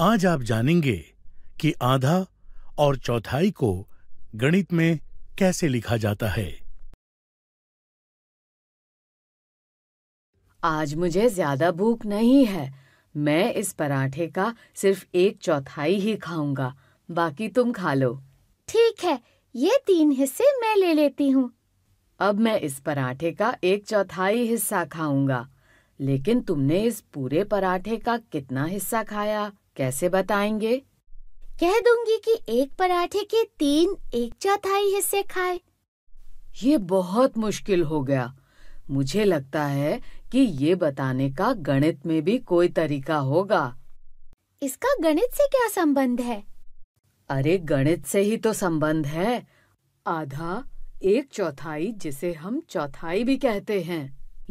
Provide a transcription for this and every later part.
आज आप जानेंगे कि आधा और चौथाई को गणित में कैसे लिखा जाता है आज मुझे ज्यादा भूख नहीं है मैं इस पराठे का सिर्फ एक चौथाई ही खाऊंगा बाकी तुम खा लो ठीक है ये तीन हिस्से मैं ले लेती हूँ अब मैं इस पराठे का एक चौथाई हिस्सा खाऊंगा लेकिन तुमने इस पूरे पराठे का कितना हिस्सा खाया कैसे बताएंगे कह दूंगी कि एक पराठे के तीन एक चौथाई हिस्से खाए ये बहुत मुश्किल हो गया मुझे लगता है कि ये बताने का गणित में भी कोई तरीका होगा इसका गणित से क्या संबंध है अरे गणित से ही तो संबंध है आधा एक चौथाई जिसे हम चौथाई भी कहते हैं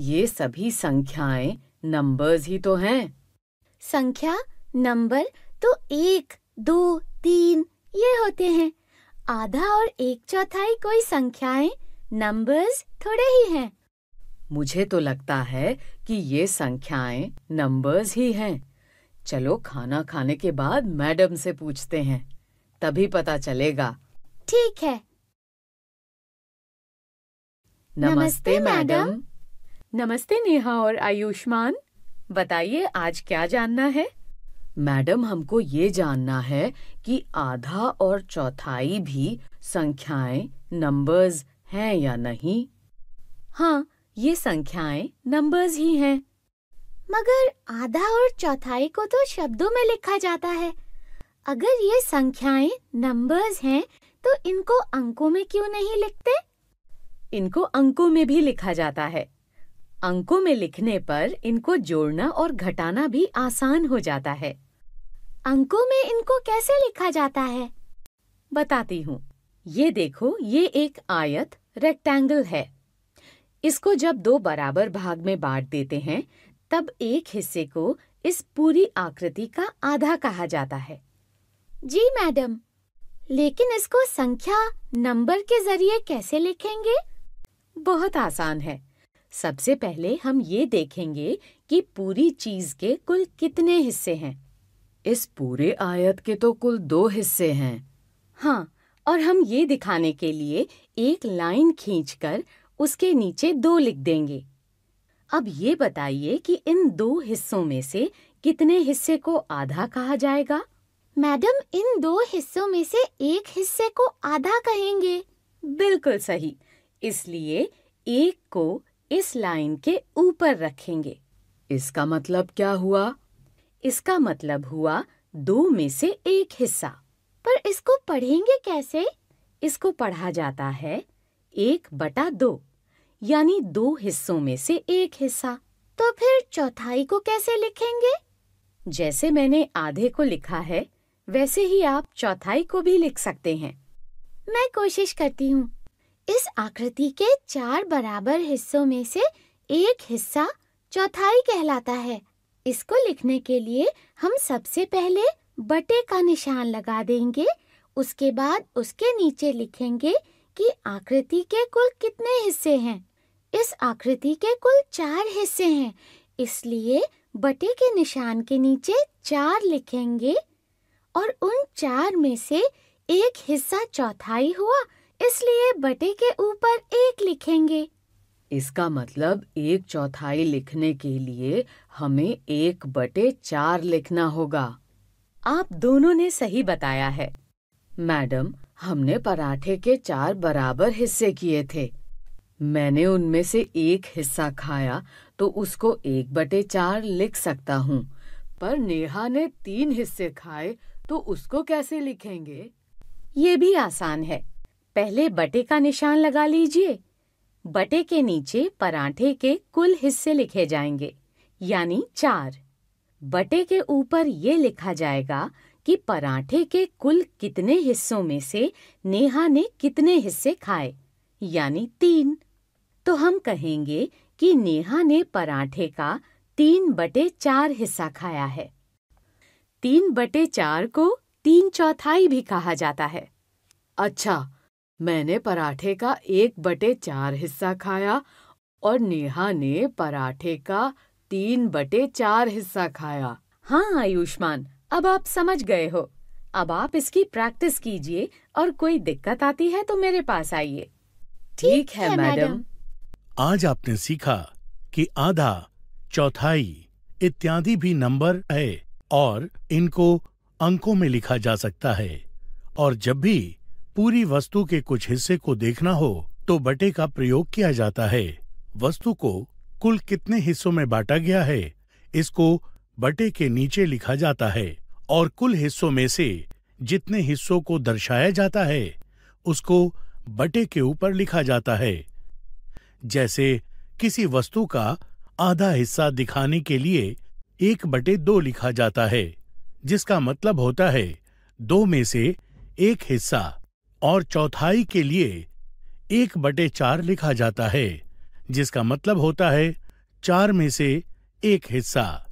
ये सभी संख्याएं नंबर्स ही तो हैं। संख्या नंबर तो एक दो तीन ये होते हैं आधा और एक चौथाई कोई संख्याएं नंबर्स थोड़े ही हैं। मुझे तो लगता है कि ये संख्याएं नंबर्स ही हैं। चलो खाना खाने के बाद मैडम से पूछते हैं तभी पता चलेगा ठीक है नमस्ते मैडम नमस्ते नेहा और आयुष्मान बताइए आज क्या जानना है मैडम हमको ये जानना है कि आधा और चौथाई भी संख्याएं नंबर्स हैं या नहीं हाँ ये संख्याएं नंबर्स ही हैं मगर आधा और चौथाई को तो शब्दों में लिखा जाता है अगर ये संख्याएं नंबर्स हैं तो इनको अंकों में क्यों नहीं लिखते इनको अंकों में भी लिखा जाता है अंकों में लिखने पर इनको जोड़ना और घटाना भी आसान हो जाता है अंकों में इनको कैसे लिखा जाता है बताती हूँ ये देखो ये एक आयत रेक्टेंगल है इसको जब दो बराबर भाग में बांट देते हैं तब एक हिस्से को इस पूरी आकृति का आधा कहा जाता है जी मैडम लेकिन इसको संख्या नंबर के जरिए कैसे लिखेंगे बहुत आसान है सबसे पहले हम ये देखेंगे कि पूरी चीज के कुल कितने हिस्से हैं इस पूरे आयत के तो कुल दो हिस्से हैं हाँ और हम ये दिखाने के लिए एक लाइन खींचकर उसके नीचे दो लिख देंगे अब ये बताइए कि इन दो हिस्सों में से कितने हिस्से को आधा कहा जाएगा मैडम इन दो हिस्सों में से एक हिस्से को आधा कहेंगे बिल्कुल सही इसलिए एक को इस लाइन के ऊपर रखेंगे इसका मतलब क्या हुआ इसका मतलब हुआ दो में से एक हिस्सा पर इसको पढ़ेंगे कैसे इसको पढ़ा जाता है एक बटा दो यानी दो हिस्सों में से एक हिस्सा तो फिर चौथाई को कैसे लिखेंगे जैसे मैंने आधे को लिखा है वैसे ही आप चौथाई को भी लिख सकते हैं मैं कोशिश करती हूँ इस आकृति के चार बराबर हिस्सों में से एक हिस्सा चौथाई कहलाता है इसको लिखने के लिए हम सबसे पहले बटे का निशान लगा देंगे उसके बाद उसके नीचे लिखेंगे कि आकृति के कुल कितने हिस्से हैं इस आकृति के कुल चार हिस्से हैं इसलिए बटे के निशान के नीचे चार लिखेंगे और उन चार में से एक हिस्सा चौथाई हुआ इसलिए बटे के ऊपर एक लिखेंगे इसका मतलब एक चौथाई लिखने के लिए हमें एक बटे चार लिखना होगा आप दोनों ने सही बताया है मैडम हमने पराठे के चार बराबर हिस्से किए थे मैंने उनमें से एक हिस्सा खाया तो उसको एक बटे चार लिख सकता हूँ पर नेहा ने तीन हिस्से खाए तो उसको कैसे लिखेंगे ये भी आसान है पहले बटे का निशान लगा लीजिए बटे के नीचे पराठे के कुल हिस्से लिखे जाएंगे यानी चार बटे के ऊपर ये लिखा जाएगा कि पराठे के कुल कितने हिस्सों में से नेहा ने कितने हिस्से खाए यानी तीन तो हम कहेंगे कि नेहा ने पराठे का तीन बटे चार हिस्सा खाया है तीन बटे चार को तीन चौथाई भी कहा जाता है अच्छा मैंने पराठे का एक बटे चार हिस्सा खाया और नेहा ने पराठे का तीन बटे चार हिस्सा खाया हाँ आयुष्मान अब आप समझ गए हो अब आप इसकी प्रैक्टिस कीजिए और कोई दिक्कत आती है तो मेरे पास आइए ठीक है, है मैडम आज आपने सीखा कि आधा चौथाई इत्यादि भी नंबर है और इनको अंकों में लिखा जा सकता है और जब भी पूरी वस्तु के कुछ हिस्से को देखना हो तो बटे का प्रयोग किया जाता है वस्तु को कुल कितने हिस्सों में बांटा गया है इसको बटे के नीचे लिखा जाता है और कुल हिस्सों में से जितने हिस्सों को दर्शाया जाता है उसको बटे के ऊपर लिखा जाता है जैसे किसी वस्तु का आधा हिस्सा दिखाने के लिए एक बटे दो लिखा जाता है जिसका मतलब होता है दो में से एक हिस्सा और चौथाई के लिए एक बटे चार लिखा जाता है जिसका मतलब होता है चार में से एक हिस्सा